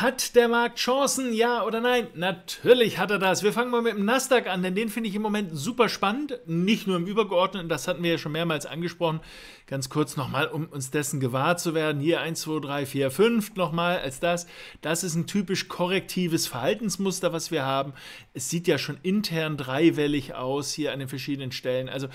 Hat der Markt Chancen, ja oder nein? Natürlich hat er das. Wir fangen mal mit dem Nasdaq an, denn den finde ich im Moment super spannend. Nicht nur im Übergeordneten, das hatten wir ja schon mehrmals angesprochen. Ganz kurz nochmal, um uns dessen gewahr zu werden. Hier 1, 2, 3, 4, 5 nochmal als das. Das ist ein typisch korrektives Verhaltensmuster, was wir haben. Es sieht ja schon intern dreiwellig aus hier an den verschiedenen Stellen. Also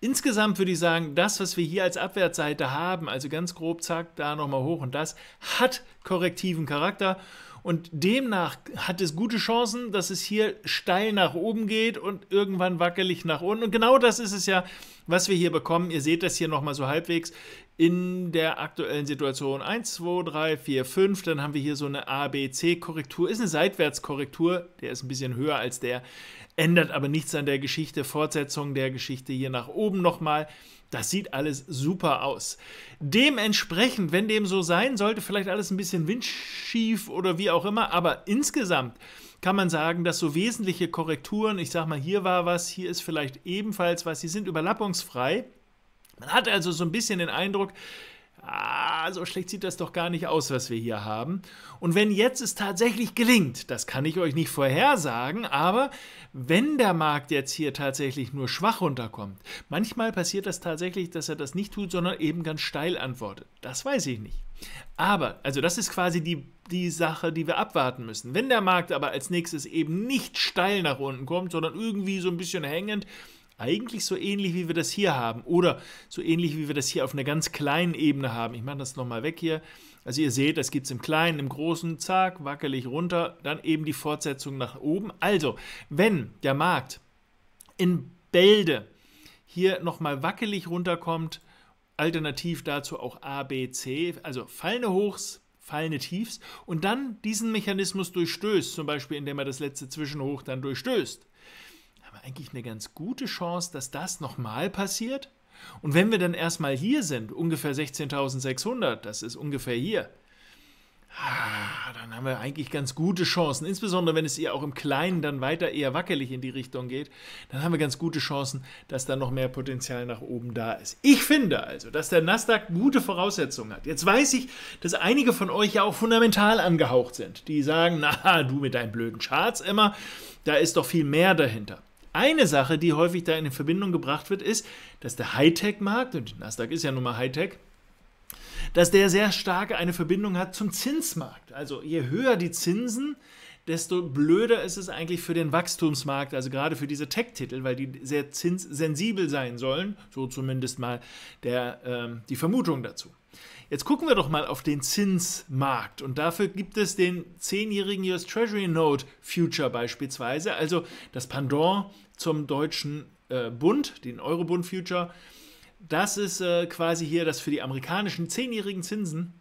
insgesamt würde ich sagen, das, was wir hier als Abwärtsseite haben, also ganz grob, zack, da nochmal hoch und das, hat korrektiven Charakter. Und demnach hat es gute Chancen, dass es hier steil nach oben geht und irgendwann wackelig nach unten. Und genau das ist es ja, was wir hier bekommen. Ihr seht das hier nochmal so halbwegs in der aktuellen Situation. 1, 2, 3, 4, 5. Dann haben wir hier so eine ABC-Korrektur. Ist eine Seitwärtskorrektur. Der ist ein bisschen höher als der. Ändert aber nichts an der Geschichte. Fortsetzung der Geschichte hier nach oben nochmal. Das sieht alles super aus. Dementsprechend, wenn dem so sein sollte, vielleicht alles ein bisschen windschief oder wie auch immer, aber insgesamt kann man sagen, dass so wesentliche Korrekturen, ich sag mal, hier war was, hier ist vielleicht ebenfalls was, die sind überlappungsfrei. Man hat also so ein bisschen den Eindruck, ah, so schlecht sieht das doch gar nicht aus, was wir hier haben. Und wenn jetzt es tatsächlich gelingt, das kann ich euch nicht vorhersagen, aber wenn der Markt jetzt hier tatsächlich nur schwach runterkommt, manchmal passiert das tatsächlich, dass er das nicht tut, sondern eben ganz steil antwortet. Das weiß ich nicht. Aber, also das ist quasi die, die Sache, die wir abwarten müssen. Wenn der Markt aber als nächstes eben nicht steil nach unten kommt, sondern irgendwie so ein bisschen hängend, eigentlich so ähnlich, wie wir das hier haben oder so ähnlich, wie wir das hier auf einer ganz kleinen Ebene haben. Ich mache das nochmal weg hier. Also ihr seht, das gibt es im Kleinen, im Großen, zack, wackelig runter, dann eben die Fortsetzung nach oben. Also, wenn der Markt in Bälde hier nochmal wackelig runterkommt, alternativ dazu auch A, B, C, also fallende Hochs, fallende Tiefs und dann diesen Mechanismus durchstößt, zum Beispiel indem er das letzte Zwischenhoch dann durchstößt, haben wir eigentlich eine ganz gute Chance, dass das nochmal passiert. Und wenn wir dann erstmal hier sind, ungefähr 16.600, das ist ungefähr hier, ah, dann haben wir eigentlich ganz gute Chancen. Insbesondere wenn es ihr auch im Kleinen dann weiter eher wackelig in die Richtung geht, dann haben wir ganz gute Chancen, dass da noch mehr Potenzial nach oben da ist. Ich finde also, dass der Nasdaq gute Voraussetzungen hat. Jetzt weiß ich, dass einige von euch ja auch fundamental angehaucht sind. Die sagen, na, du mit deinen blöden Charts immer, da ist doch viel mehr dahinter. Eine Sache, die häufig da in Verbindung gebracht wird, ist, dass der Hightech-Markt, und Nasdaq ist ja nun mal Hightech, dass der sehr stark eine Verbindung hat zum Zinsmarkt. Also je höher die Zinsen, desto blöder ist es eigentlich für den Wachstumsmarkt, also gerade für diese Tech-Titel, weil die sehr zinssensibel sein sollen, so zumindest mal der, äh, die Vermutung dazu. Jetzt gucken wir doch mal auf den Zinsmarkt und dafür gibt es den 10-jährigen US Treasury Note Future beispielsweise, also das Pendant zum deutschen äh, Bund, den Eurobund Future. Das ist äh, quasi hier das für die amerikanischen 10-jährigen Zinsen.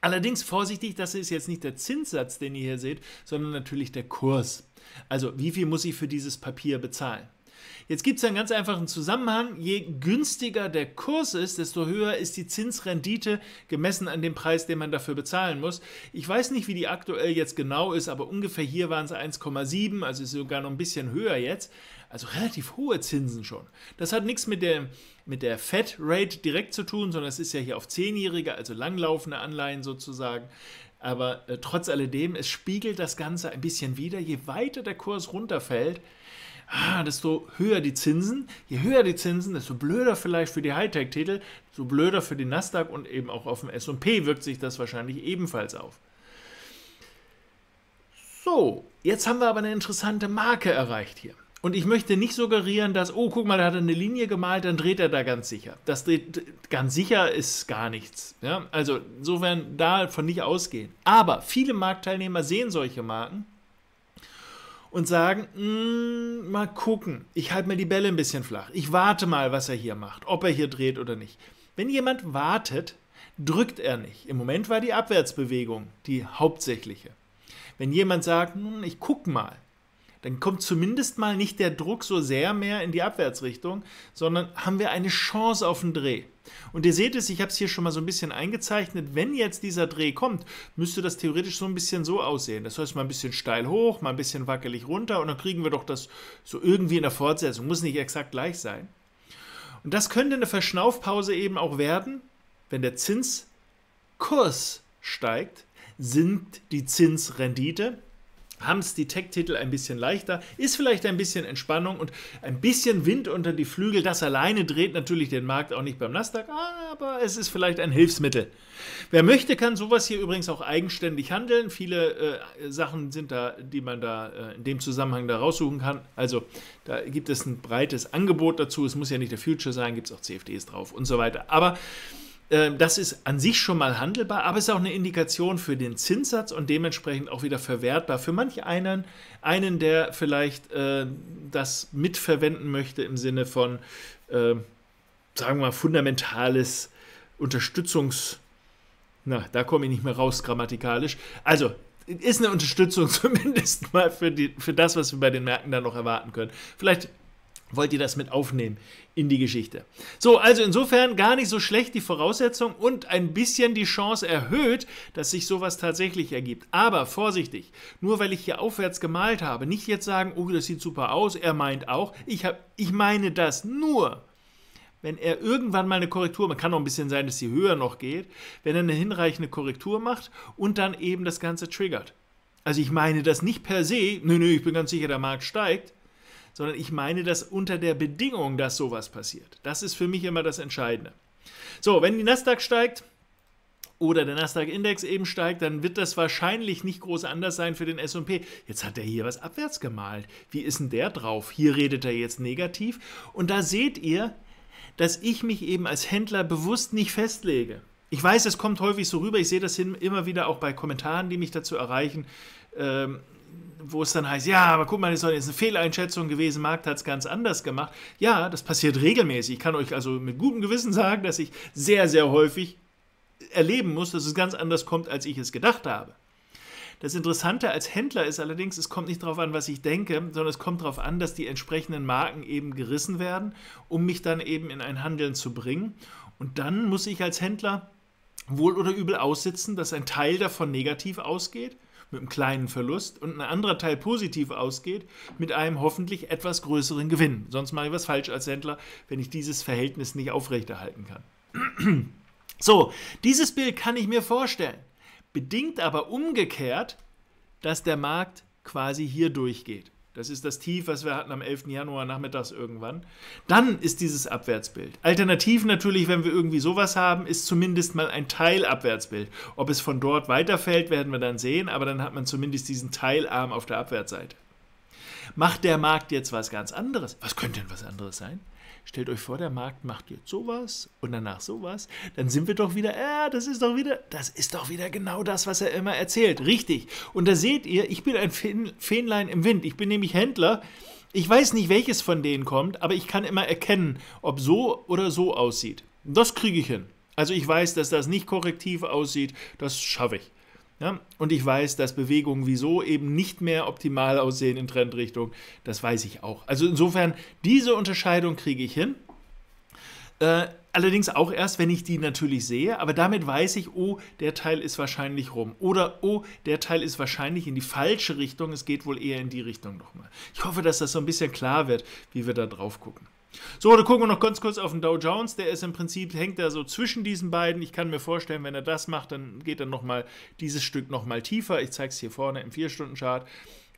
Allerdings vorsichtig, das ist jetzt nicht der Zinssatz, den ihr hier seht, sondern natürlich der Kurs. Also wie viel muss ich für dieses Papier bezahlen? Jetzt gibt es einen ganz einfachen Zusammenhang. Je günstiger der Kurs ist, desto höher ist die Zinsrendite gemessen an dem Preis, den man dafür bezahlen muss. Ich weiß nicht, wie die aktuell jetzt genau ist, aber ungefähr hier waren es 1,7, also ist sogar noch ein bisschen höher jetzt. Also relativ hohe Zinsen schon. Das hat nichts mit der, mit der Fed Rate direkt zu tun, sondern es ist ja hier auf zehnjährige, also langlaufende Anleihen sozusagen. Aber äh, trotz alledem, es spiegelt das Ganze ein bisschen wider. Je weiter der Kurs runterfällt, ah, desto höher die Zinsen. Je höher die Zinsen, desto blöder vielleicht für die Hightech-Titel, so blöder für den Nasdaq und eben auch auf dem SP wirkt sich das wahrscheinlich ebenfalls auf. So, jetzt haben wir aber eine interessante Marke erreicht hier. Und ich möchte nicht suggerieren, dass, oh, guck mal, da hat er eine Linie gemalt, dann dreht er da ganz sicher. Das dreht ganz sicher ist gar nichts. Ja? Also insofern davon nicht ausgehen. Aber viele Marktteilnehmer sehen solche Marken und sagen, hm, mal gucken, ich halte mir die Bälle ein bisschen flach. Ich warte mal, was er hier macht, ob er hier dreht oder nicht. Wenn jemand wartet, drückt er nicht. Im Moment war die Abwärtsbewegung die hauptsächliche. Wenn jemand sagt, ich guck mal, dann kommt zumindest mal nicht der Druck so sehr mehr in die Abwärtsrichtung, sondern haben wir eine Chance auf den Dreh. Und ihr seht es, ich habe es hier schon mal so ein bisschen eingezeichnet. Wenn jetzt dieser Dreh kommt, müsste das theoretisch so ein bisschen so aussehen. Das heißt, mal ein bisschen steil hoch, mal ein bisschen wackelig runter und dann kriegen wir doch das so irgendwie in der Fortsetzung. Muss nicht exakt gleich sein. Und das könnte eine Verschnaufpause eben auch werden, wenn der Zinskurs steigt, sinkt die Zinsrendite haben es die Tech-Titel ein bisschen leichter, ist vielleicht ein bisschen Entspannung und ein bisschen Wind unter die Flügel. Das alleine dreht natürlich den Markt auch nicht beim Nasdaq, aber es ist vielleicht ein Hilfsmittel. Wer möchte, kann sowas hier übrigens auch eigenständig handeln. Viele äh, Sachen sind da, die man da äh, in dem Zusammenhang da raussuchen kann. Also da gibt es ein breites Angebot dazu. Es muss ja nicht der Future sein, gibt es auch CFDs drauf und so weiter. Aber ähm, das ist an sich schon mal handelbar, aber es ist auch eine Indikation für den Zinssatz und dementsprechend auch wieder verwertbar. Für manch einen, einen der vielleicht äh, das mitverwenden möchte im Sinne von, äh, sagen wir mal, fundamentales Unterstützungs... Na, da komme ich nicht mehr raus grammatikalisch. Also, ist eine Unterstützung zumindest mal für, die, für das, was wir bei den Märkten dann noch erwarten können. Vielleicht wollt ihr das mit aufnehmen in die Geschichte. So, also insofern gar nicht so schlecht die Voraussetzung und ein bisschen die Chance erhöht, dass sich sowas tatsächlich ergibt. Aber vorsichtig, nur weil ich hier aufwärts gemalt habe, nicht jetzt sagen, oh, das sieht super aus, er meint auch, ich, hab, ich meine das nur. Wenn er irgendwann mal eine Korrektur, man kann auch ein bisschen sein, dass sie höher noch geht, wenn er eine hinreichende Korrektur macht und dann eben das Ganze triggert. Also ich meine das nicht per se, nö, nö, ich bin ganz sicher, der Markt steigt, sondern ich meine das unter der Bedingung, dass sowas passiert. Das ist für mich immer das Entscheidende. So, wenn die Nasdaq steigt, oder der Nasdaq-Index eben steigt, dann wird das wahrscheinlich nicht groß anders sein für den S&P. Jetzt hat er hier was abwärts gemalt. Wie ist denn der drauf? Hier redet er jetzt negativ. Und da seht ihr, dass ich mich eben als Händler bewusst nicht festlege. Ich weiß, es kommt häufig so rüber. Ich sehe das immer wieder auch bei Kommentaren, die mich dazu erreichen. Ähm, wo es dann heißt, ja, aber guck mal, das ist eine Fehleinschätzung gewesen, Markt hat es ganz anders gemacht. Ja, das passiert regelmäßig. Ich kann euch also mit gutem Gewissen sagen, dass ich sehr, sehr häufig erleben muss, dass es ganz anders kommt, als ich es gedacht habe. Das Interessante als Händler ist allerdings, es kommt nicht darauf an, was ich denke, sondern es kommt darauf an, dass die entsprechenden Marken eben gerissen werden, um mich dann eben in ein Handeln zu bringen. Und dann muss ich als Händler wohl oder übel aussitzen, dass ein Teil davon negativ ausgeht mit einem kleinen Verlust und ein anderer Teil positiv ausgeht mit einem hoffentlich etwas größeren Gewinn. Sonst mache ich was falsch als Händler, wenn ich dieses Verhältnis nicht aufrechterhalten kann. So, dieses Bild kann ich mir vorstellen, bedingt aber umgekehrt, dass der Markt quasi hier durchgeht. Das ist das Tief, was wir hatten am 11. Januar nachmittags irgendwann. Dann ist dieses Abwärtsbild. Alternativ natürlich, wenn wir irgendwie sowas haben, ist zumindest mal ein Teilabwärtsbild. Ob es von dort weiterfällt, werden wir dann sehen, aber dann hat man zumindest diesen Teilarm auf der Abwärtsseite. Macht der Markt jetzt was ganz anderes? Was könnte denn was anderes sein? Stellt euch vor, der Markt macht jetzt sowas und danach sowas. Dann sind wir doch wieder, äh, das ist doch wieder, das ist doch wieder genau das, was er immer erzählt. Richtig. Und da seht ihr, ich bin ein Fähnlein im Wind. Ich bin nämlich Händler. Ich weiß nicht, welches von denen kommt, aber ich kann immer erkennen, ob so oder so aussieht. Das kriege ich hin. Also ich weiß, dass das nicht korrektiv aussieht. Das schaffe ich. Ja? Und ich weiß, dass Bewegungen wieso eben nicht mehr optimal aussehen in Trendrichtung. Das weiß ich auch. Also insofern, diese Unterscheidung kriege ich hin. Äh, allerdings auch erst, wenn ich die natürlich sehe, aber damit weiß ich, oh, der Teil ist wahrscheinlich rum. Oder oh, der Teil ist wahrscheinlich in die falsche Richtung. Es geht wohl eher in die Richtung nochmal. Ich hoffe, dass das so ein bisschen klar wird, wie wir da drauf gucken. So, dann gucken wir noch ganz kurz auf den Dow Jones. Der ist im Prinzip, hängt da so zwischen diesen beiden. Ich kann mir vorstellen, wenn er das macht, dann geht er nochmal dieses Stück nochmal tiefer. Ich zeige es hier vorne im 4-Stunden-Chart.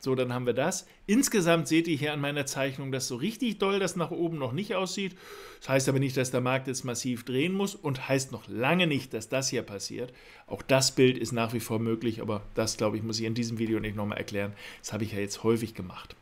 So, dann haben wir das. Insgesamt seht ihr hier an meiner Zeichnung, dass so richtig doll das nach oben noch nicht aussieht. Das heißt aber nicht, dass der Markt jetzt massiv drehen muss und heißt noch lange nicht, dass das hier passiert. Auch das Bild ist nach wie vor möglich, aber das, glaube ich, muss ich in diesem Video nicht nochmal erklären. Das habe ich ja jetzt häufig gemacht.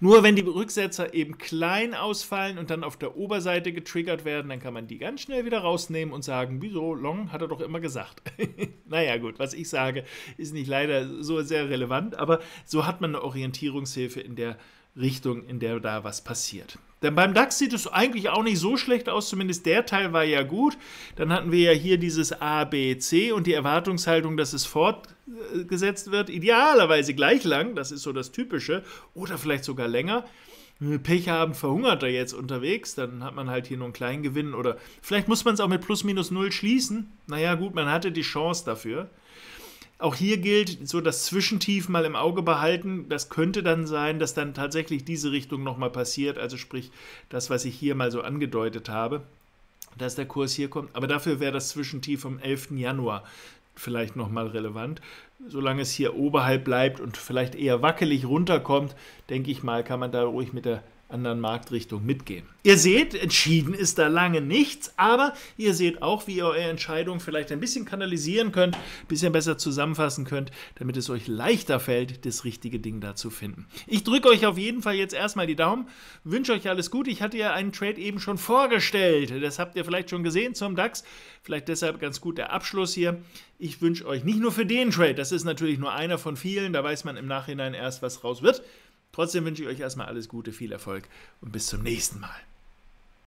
Nur wenn die Rücksetzer eben klein ausfallen und dann auf der Oberseite getriggert werden, dann kann man die ganz schnell wieder rausnehmen und sagen, wieso, Long hat er doch immer gesagt. naja gut, was ich sage, ist nicht leider so sehr relevant, aber so hat man eine Orientierungshilfe in der Richtung, in der da was passiert. Denn beim DAX sieht es eigentlich auch nicht so schlecht aus, zumindest der Teil war ja gut. Dann hatten wir ja hier dieses A, B, C und die Erwartungshaltung, dass es fortgesetzt wird, idealerweise gleich lang, das ist so das Typische, oder vielleicht sogar länger. Pech haben, verhungert er jetzt unterwegs, dann hat man halt hier nur einen kleinen Gewinn oder vielleicht muss man es auch mit plus minus null schließen. Naja, gut, man hatte die Chance dafür auch hier gilt, so das Zwischentief mal im Auge behalten. Das könnte dann sein, dass dann tatsächlich diese Richtung nochmal passiert. Also sprich, das, was ich hier mal so angedeutet habe, dass der Kurs hier kommt. Aber dafür wäre das Zwischentief vom 11. Januar vielleicht nochmal relevant. Solange es hier oberhalb bleibt und vielleicht eher wackelig runterkommt, denke ich mal, kann man da ruhig mit der anderen Marktrichtung mitgehen. Ihr seht, entschieden ist da lange nichts, aber ihr seht auch, wie ihr eure Entscheidung vielleicht ein bisschen kanalisieren könnt, ein bisschen besser zusammenfassen könnt, damit es euch leichter fällt, das richtige Ding da zu finden. Ich drücke euch auf jeden Fall jetzt erstmal die Daumen, wünsche euch alles Gute. Ich hatte ja einen Trade eben schon vorgestellt, das habt ihr vielleicht schon gesehen zum DAX, vielleicht deshalb ganz gut der Abschluss hier. Ich wünsche euch nicht nur für den Trade, das ist natürlich nur einer von vielen, da weiß man im Nachhinein erst, was raus wird, Trotzdem wünsche ich euch erstmal alles Gute, viel Erfolg und bis zum nächsten Mal.